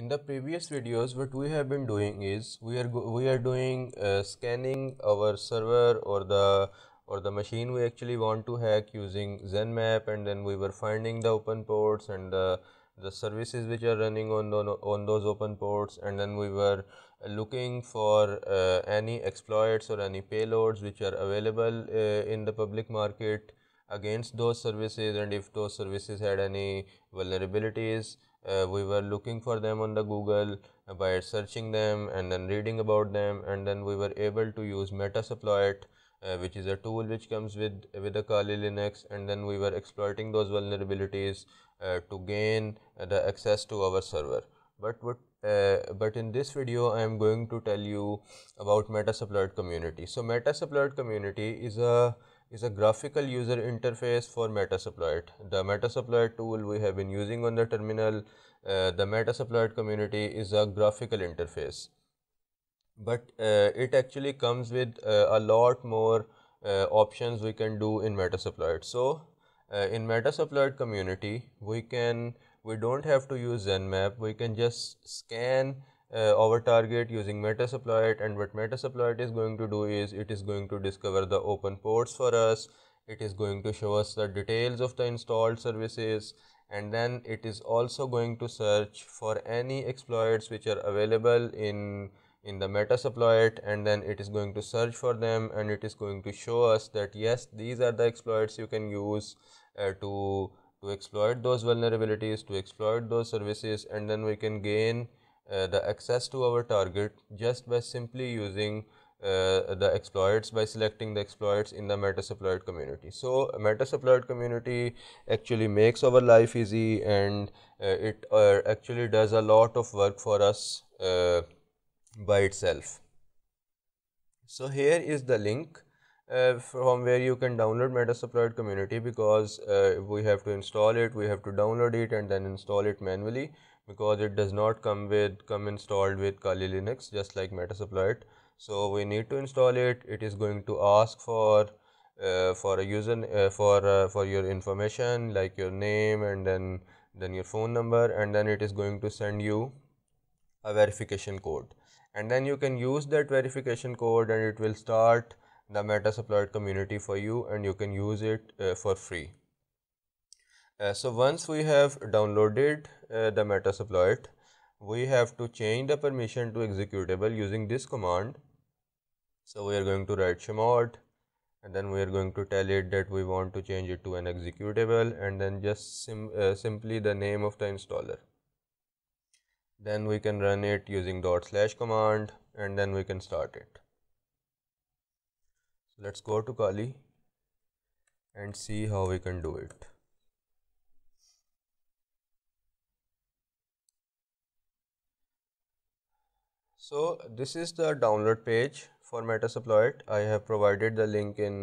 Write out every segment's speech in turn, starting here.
in the previous videos what we have been doing is we are we are doing uh, scanning our server or the or the machine we actually want to hack using ZenMap and then we were finding the open ports and the, the services which are running on, the, on those open ports and then we were looking for uh, any exploits or any payloads which are available uh, in the public market against those services and if those services had any vulnerabilities uh, we were looking for them on the google uh, by searching them and then reading about them and then we were able to use metasploit uh, which is a tool which comes with with the Kali Linux and then we were exploiting those vulnerabilities uh, to gain the access to our server but what uh, but in this video I am going to tell you about metasploit community so metasploit community is a is a graphical user interface for Metasploit. The Metasploit tool we have been using on the terminal, uh, the Metasploit community is a graphical interface. But uh, it actually comes with uh, a lot more uh, options we can do in Metasploit. So uh, in Metasploit community, we can we don't have to use Zenmap. We can just scan uh, our target using metasploit and what metasploit is going to do is it is going to discover the open ports for us it is going to show us the details of the installed services and then it is also going to search for any exploits which are available in in the metasploit and then it is going to search for them and it is going to show us that yes these are the exploits you can use uh, to to exploit those vulnerabilities to exploit those services and then we can gain uh, the access to our target just by simply using uh, the exploits by selecting the exploits in the metasploit community. So metasploit community actually makes our life easy and uh, it uh, actually does a lot of work for us uh, by itself. So here is the link uh, from where you can download metasploit community because we have to install it, we have to download it and then install it manually because it does not come with come installed with Kali Linux just like Metasploit so we need to install it it is going to ask for uh, for a user uh, for uh, for your information like your name and then then your phone number and then it is going to send you a verification code and then you can use that verification code and it will start the metasploit community for you and you can use it uh, for free uh, so once we have downloaded uh, the metasploit, we have to change the permission to executable using this command. So we are going to write chmod and then we are going to tell it that we want to change it to an executable and then just sim uh, simply the name of the installer. Then we can run it using dot slash command and then we can start it. So let's go to Kali and see how we can do it. So this is the download page for Metasploit. I have provided the link in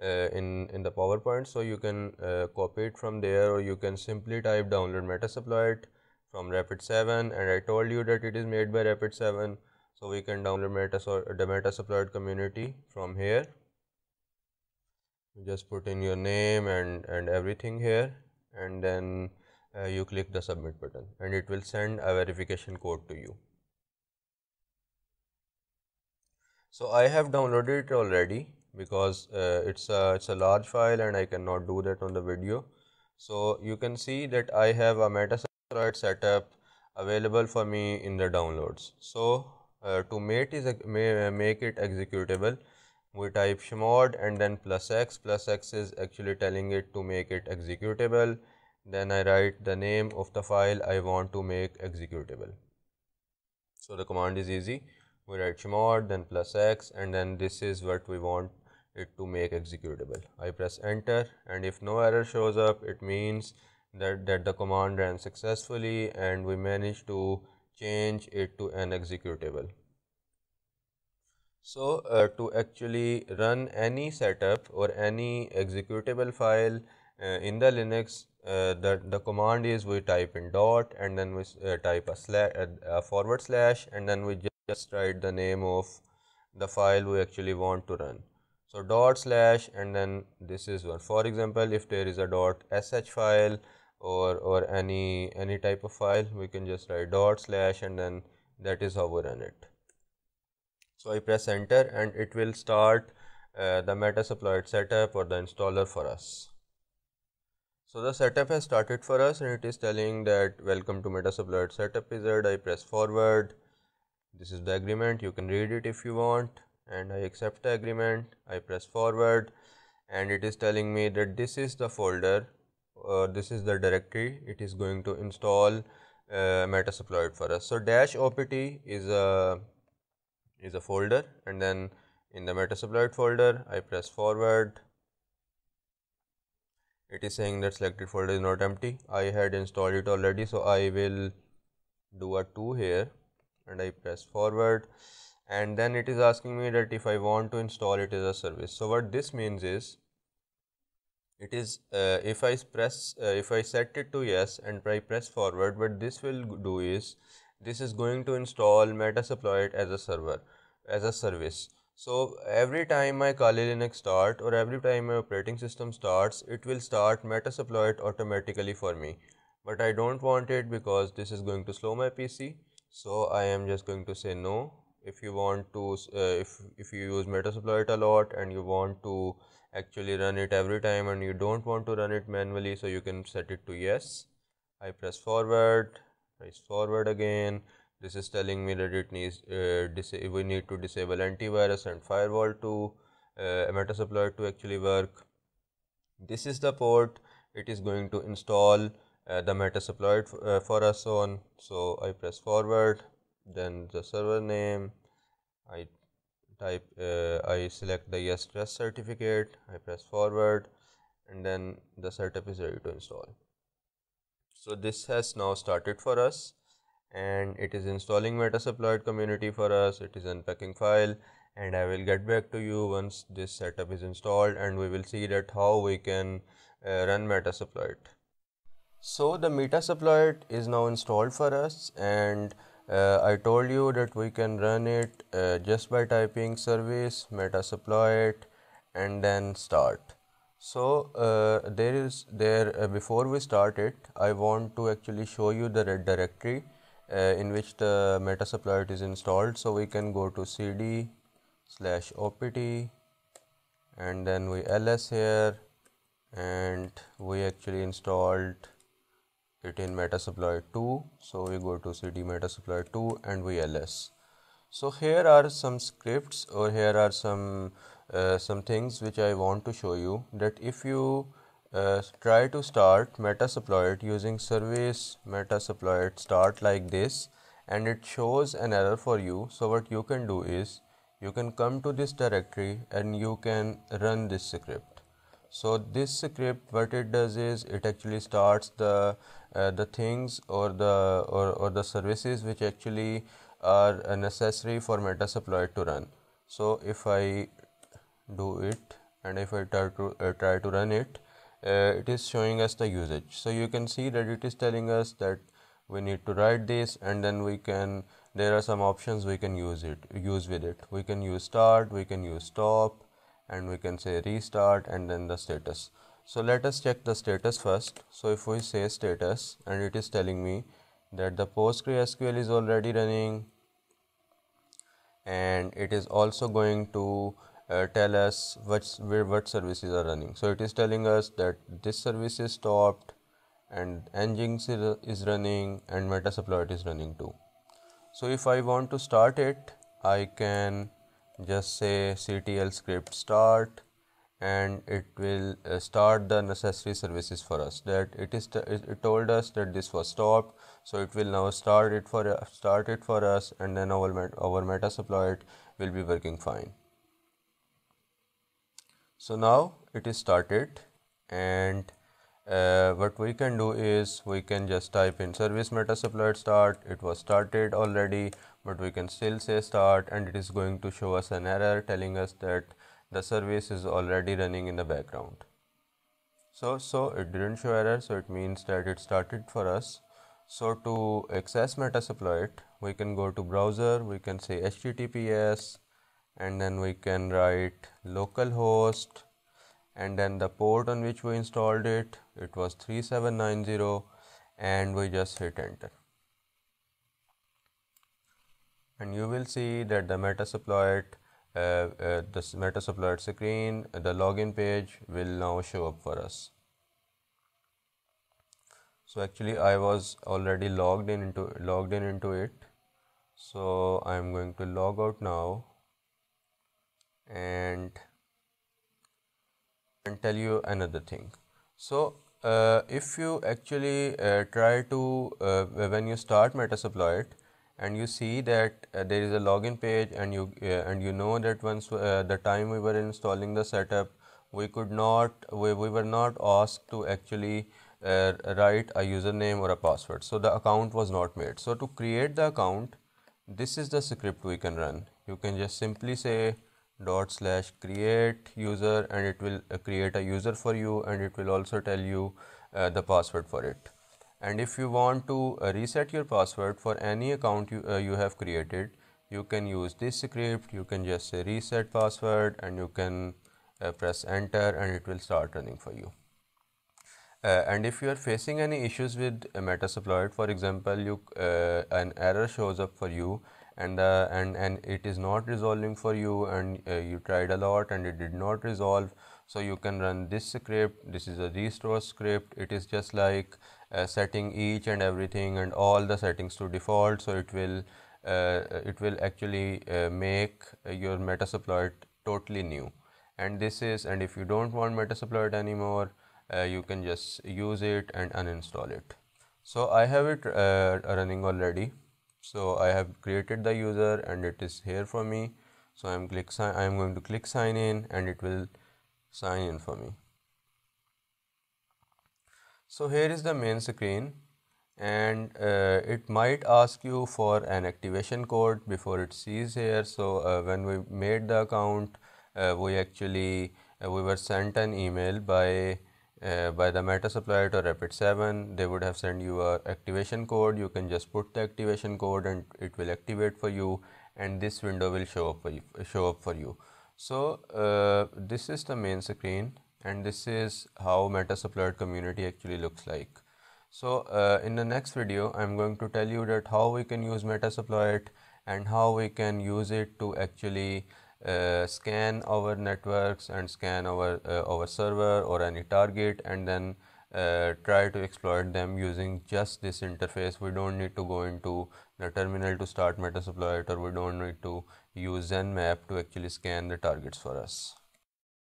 uh, in in the PowerPoint, so you can uh, copy it from there, or you can simply type download Metasploit from Rapid7. And I told you that it is made by Rapid7, so we can download Metas the Metasploit community from here. You just put in your name and and everything here, and then uh, you click the submit button, and it will send a verification code to you. So I have downloaded it already because uh, it's a it's a large file and I cannot do that on the video. So you can see that I have a Metasploit setup available for me in the downloads. So uh, to make it, make it executable, we type chmod and then plus x plus x is actually telling it to make it executable then I write the name of the file I want to make executable so the command is easy we write chmod then plus x and then this is what we want it to make executable i press enter and if no error shows up it means that that the command ran successfully and we managed to change it to an executable so uh, to actually run any setup or any executable file uh, in the linux uh, the, the command is we type in dot and then we uh, type a, slash, a forward slash and then we just write the name of the file we actually want to run. So dot slash and then this is one. For example, if there is a dot sh file or or any any type of file, we can just write dot slash and then that is how we run it. So I press enter and it will start uh, the meta supplied setup or the installer for us. So the setup has started for us and it is telling that welcome to meta supplied setup wizard. I press forward this is the agreement you can read it if you want and I accept the agreement I press forward and it is telling me that this is the folder uh, this is the directory it is going to install uh, metasploit for us so dash opt is a is a folder and then in the metasploit folder I press forward it is saying that selected folder is not empty I had installed it already so I will do a 2 here and I press forward and then it is asking me that if I want to install it as a service. So, what this means is it is uh, if I press uh, if I set it to yes and I press forward what this will do is this is going to install Metasploit as a server as a service. So, every time my Kali Linux start or every time my operating system starts it will start Metasploit automatically for me but I don't want it because this is going to slow my PC so i am just going to say no if you want to uh, if if you use metasploit a lot and you want to actually run it every time and you don't want to run it manually so you can set it to yes i press forward press forward again this is telling me that it needs uh, we need to disable antivirus and firewall to uh, metasploit to actually work this is the port it is going to install uh, the meta supplied uh, for us on so I press forward then the server name I type uh, I select the yes trust certificate I press forward and then the setup is ready to install so this has now started for us and it is installing supplied community for us it is unpacking file and i will get back to you once this setup is installed and we will see that how we can uh, run supplied so the Meta sublet is now installed for us and uh, I told you that we can run it uh, just by typing service meta it, and then start. So uh, there is there uh, before we start it I want to actually show you the red directory uh, in which the meta sublet is installed so we can go to cd slash opt and then we ls here and we actually installed in meta supply 2 so we go to cd meta supply 2 and vls so here are some scripts or here are some uh, some things which i want to show you that if you uh, try to start metasploit using service metasploit start like this and it shows an error for you so what you can do is you can come to this directory and you can run this script so this script what it does is it actually starts the uh, the things or the or, or the services which actually are uh, necessary for metasploit to run so if i do it and if i try to uh, try to run it uh, it is showing us the usage so you can see that it is telling us that we need to write this and then we can there are some options we can use it use with it we can use start we can use stop and we can say restart and then the status so let us check the status first so if we say status and it is telling me that the PostgreSQL is already running and it is also going to uh, tell us what's, where, what services are running. So it is telling us that this service is stopped and nginx is running and metasploit is running too. So if I want to start it, I can just say ctl script start and it will uh, start the necessary services for us that it is it told us that this was stopped so it will now start it for uh, start it for us and then our met, our meta supply will be working fine so now it is started and uh, what we can do is we can just type in service meta supply start it was started already but we can still say start and it is going to show us an error telling us that the service is already running in the background. So, so it didn't show error, so it means that it started for us. So to access Metasploit, we can go to browser, we can say HTTPS and then we can write localhost and then the port on which we installed it, it was 3790 and we just hit enter. And you will see that the Metasploit uh, uh, the metasaploid screen, the login page will now show up for us. So actually I was already logged in into logged in into it. So I'm going to log out now and and tell you another thing so uh, if you actually uh, try to uh, when you start metasploit and you see that uh, there is a login page and you uh, and you know that once uh, the time we were installing the setup we could not we, we were not asked to actually uh, write a username or a password so the account was not made so to create the account this is the script we can run you can just simply say dot slash create user and it will uh, create a user for you and it will also tell you uh, the password for it and if you want to uh, reset your password for any account you, uh, you have created you can use this script you can just say reset password and you can uh, press enter and it will start running for you uh, and if you are facing any issues with uh, Metasploit, for example, you uh, an error shows up for you, and uh, and and it is not resolving for you, and uh, you tried a lot and it did not resolve. So you can run this script. This is a restore script. It is just like uh, setting each and everything and all the settings to default so it will uh, it will actually uh, make your metasploit totally new and this is and if you don't want metasploit anymore uh, you can just use it and uninstall it so i have it uh, running already so i have created the user and it is here for me so i'm click i am going to click sign in and it will sign in for me so here is the main screen and uh, it might ask you for an activation code before it sees here. So uh, when we made the account, uh, we actually uh, we were sent an email by uh, by the Meta supplier to Rapid7. They would have sent you a activation code. You can just put the activation code and it will activate for you. And this window will show up for you, show up for you. So uh, this is the main screen and this is how meta community actually looks like. So uh, in the next video, I'm going to tell you that how we can use meta and how we can use it to actually uh, scan our networks and scan our uh, our server or any target and then uh, try to exploit them using just this interface we don't need to go into the terminal to start meta or we don't need to use nmap to actually scan the targets for us